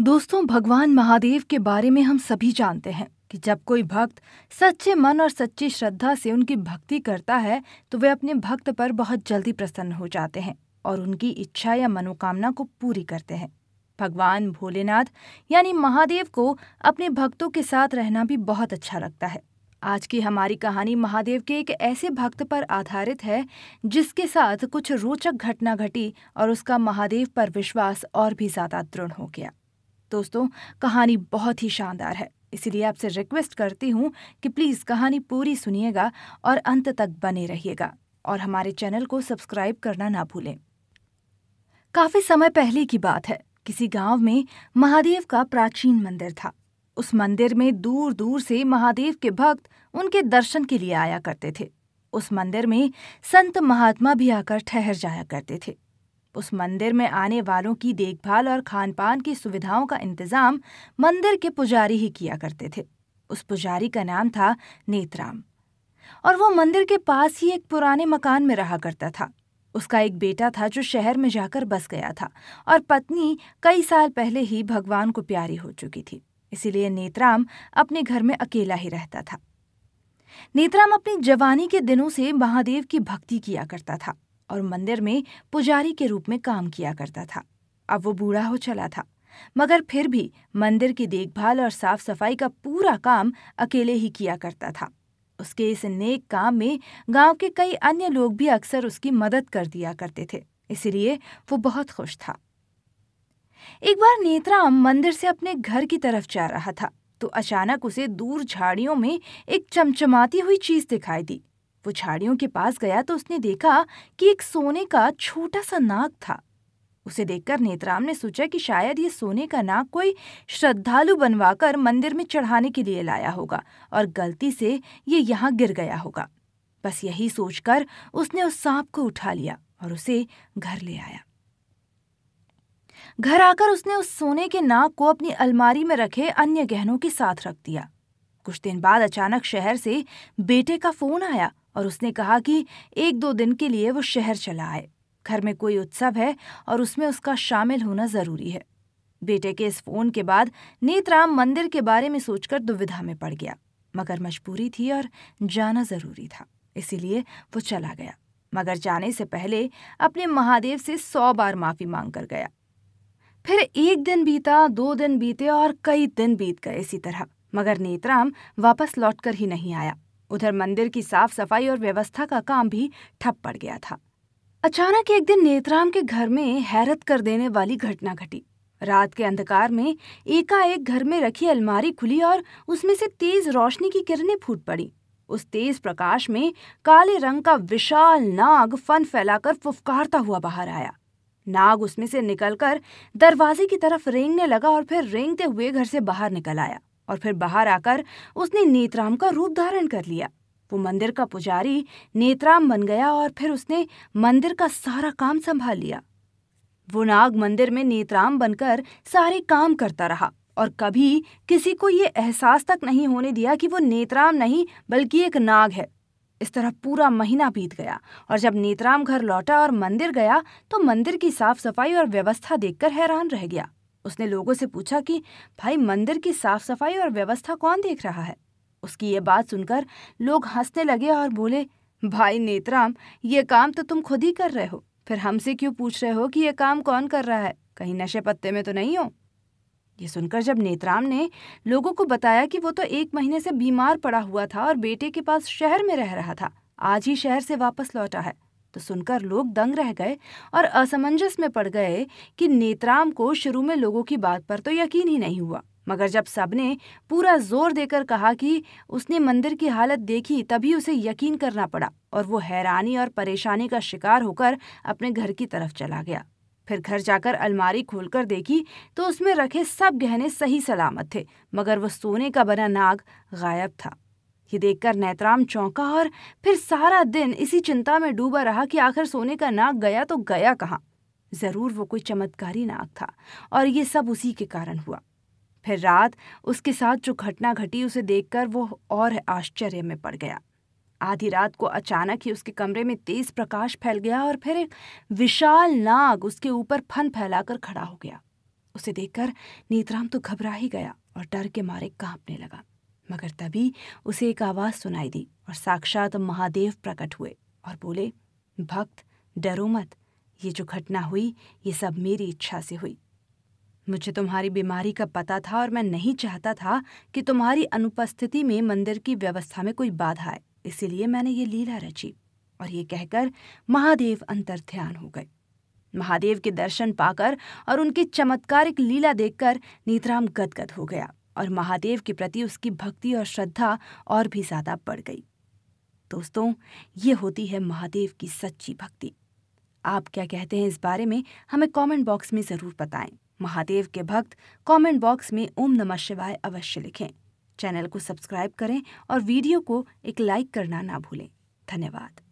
दोस्तों भगवान महादेव के बारे में हम सभी जानते हैं कि जब कोई भक्त सच्चे मन और सच्ची श्रद्धा से उनकी भक्ति करता है तो वे अपने भक्त पर बहुत जल्दी प्रसन्न हो जाते हैं और उनकी इच्छा या मनोकामना को पूरी करते हैं भगवान भोलेनाथ यानी महादेव को अपने भक्तों के साथ रहना भी बहुत अच्छा लगता है आज की हमारी कहानी महादेव के एक ऐसे भक्त पर आधारित है जिसके साथ कुछ रोचक घटना घटी और उसका महादेव पर विश्वास और भी ज्यादा दृढ़ हो गया दोस्तों कहानी बहुत ही शानदार है इसीलिए आपसे रिक्वेस्ट करती हूँ कि प्लीज़ कहानी पूरी सुनिएगा और अंत तक बने रहिएगा और हमारे चैनल को सब्सक्राइब करना ना भूलें काफ़ी समय पहले की बात है किसी गांव में महादेव का प्राचीन मंदिर था उस मंदिर में दूर दूर से महादेव के भक्त उनके दर्शन के लिए आया करते थे उस मंदिर में संत महात्मा भी आकर ठहर जाया करते थे उस मंदिर में आने वालों की देखभाल और खान पान की सुविधाओं का इंतजाम मंदिर के पुजारी ही किया करते थे उस पुजारी का नाम था नेतराम और वो मंदिर के पास ही एक पुराने मकान में रहा करता था उसका एक बेटा था जो शहर में जाकर बस गया था और पत्नी कई साल पहले ही भगवान को प्यारी हो चुकी थी इसीलिए नेतराम अपने घर में अकेला ही रहता था नेतराम अपनी जवानी के दिनों से महादेव की भक्ति किया करता था और मंदिर में पुजारी के रूप में काम किया करता था अब वो बूढ़ा हो चला था मगर फिर भी मंदिर की देखभाल और साफ सफाई का पूरा काम अकेले ही किया करता था उसके इस नेक काम में गांव के कई अन्य लोग भी अक्सर उसकी मदद कर दिया करते थे इसलिए वो बहुत खुश था एक बार नेत्राम मंदिर से अपने घर की तरफ जा रहा था तो अचानक उसे दूर झाड़ियों में एक चमचमाती हुई चीज दिखाई दी वो झाड़ियों के पास गया तो उसने देखा कि एक सोने का छोटा सा नाग था उसे देखकर नेतराम ने सोचा कि शायद ये सोने का नाग कोई श्रद्धालु बनवाकर मंदिर में चढ़ाने के लिए लाया होगा और गलती से ये यहाँ गिर गया होगा बस यही सोचकर उसने उस सांप को उठा लिया और उसे घर ले आया घर आकर उसने उस सोने के नाग को अपनी अलमारी में रखे अन्य गहनों के साथ रख दिया कुछ दिन बाद अचानक शहर से बेटे का फोन आया और उसने कहा कि एक दो दिन के लिए वो शहर चला आए घर में कोई उत्सव है और उसमें उसका शामिल होना ज़रूरी है बेटे के इस फोन के बाद नेतराम मंदिर के बारे में सोचकर दुविधा में पड़ गया मगर मजबूरी थी और जाना ज़रूरी था इसीलिए वो चला गया मगर जाने से पहले अपने महादेव से सौ बार माफ़ी मांग कर गया फिर एक दिन बीता दो दिन बीते और कई दिन बीत गए इसी तरह मगर नेतराम वापस लौटकर ही नहीं आया उधर मंदिर की साफ सफाई और व्यवस्था का काम भी ठप पड़ गया था अचानक एक दिन नेतराम के घर में हैरत कर देने वाली घटना घटी रात के अंधकार में एकाएक घर में रखी अलमारी खुली और उसमें से तेज रोशनी की किरणें फूट पड़ी उस तेज प्रकाश में काले रंग का विशाल नाग फन फैलाकर फुफकारता हुआ बाहर आया नाग उसमें से निकलकर दरवाजे की तरफ रेंगने लगा और फिर रेंगते हुए घर से बाहर निकल आया और फिर बाहर आकर उसने नेत्राम का रूप धारण कर लिया वो मंदिर का पुजारी नेत्राम बन गया और फिर उसने मंदिर का सारा काम संभाल लिया वो नाग मंदिर में नेत्राम बनकर सारे काम करता रहा और कभी किसी को ये एहसास तक नहीं होने दिया कि वो नेत्राम नहीं बल्कि एक नाग है इस तरह पूरा महीना बीत गया और जब नेतराम घर लौटा और मंदिर गया तो मंदिर की साफ सफाई और व्यवस्था देखकर हैरान रह गया उसने लोगों से पूछा कि भाई मंदिर की साफ सफाई और व्यवस्था कौन देख रहा है उसकी ये बात सुनकर लोग हंसने लगे और बोले भाई नेतराम ये काम तो तुम खुद ही कर रहे हो फिर हमसे क्यों पूछ रहे हो कि ये काम कौन कर रहा है कहीं नशे पत्ते में तो नहीं हो ये सुनकर जब नेतराम ने लोगों को बताया कि वो तो एक महीने से बीमार पड़ा हुआ था और बेटे के पास शहर में रह रहा था आज ही शहर से वापस लौटा है तो सुनकर लोग दंग रह गए और असमंजस में पड़ गए कि नेत्राम को शुरू में लोगों की बात पर तो यकीन ही नहीं हुआ मगर जब सबने पूरा जोर देकर कहा कि उसने मंदिर की हालत देखी तभी उसे यकीन करना पड़ा और वो हैरानी और परेशानी का शिकार होकर अपने घर की तरफ चला गया फिर घर जाकर अलमारी खोलकर देखी तो उसमें रखे सब गहने सही सलामत थे मगर वह सोने का बना नाग गायब था ये देखकर नेत्राम चौंका और फिर सारा दिन इसी चिंता में डूबा रहा कि आखिर सोने का नाक गया तो गया कहाँ जरूर वो कोई चमत्कारी नाक था और ये सब उसी के कारण हुआ फिर रात उसके साथ जो घटना घटी उसे देखकर वो और आश्चर्य में पड़ गया आधी रात को अचानक ही उसके कमरे में तेज प्रकाश फैल गया और फिर एक विशाल नाग उसके ऊपर फन फैलाकर खड़ा हो गया उसे देखकर नेत्राम तो घबरा ही गया और डर के मारे कांपने लगा मगर तभी उसे एक आवाज़ सुनाई दी और साक्षात महादेव प्रकट हुए और बोले भक्त डरो मत ये जो घटना हुई ये सब मेरी इच्छा से हुई मुझे तुम्हारी बीमारी का पता था और मैं नहीं चाहता था कि तुम्हारी अनुपस्थिति में मंदिर की व्यवस्था में कोई बाधा आए इसीलिए मैंने ये लीला रची और ये कहकर महादेव अंतर ध्यान हो गए महादेव के दर्शन पाकर और उनकी चमत्कारिक लीला देखकर नीतराम गदगद हो गया और महादेव के प्रति उसकी भक्ति और श्रद्धा और भी ज़्यादा बढ़ गई दोस्तों ये होती है महादेव की सच्ची भक्ति आप क्या कहते हैं इस बारे में हमें कमेंट बॉक्स में ज़रूर बताएं महादेव के भक्त कमेंट बॉक्स में ओम नमः शिवाय अवश्य लिखें चैनल को सब्सक्राइब करें और वीडियो को एक लाइक करना ना भूलें धन्यवाद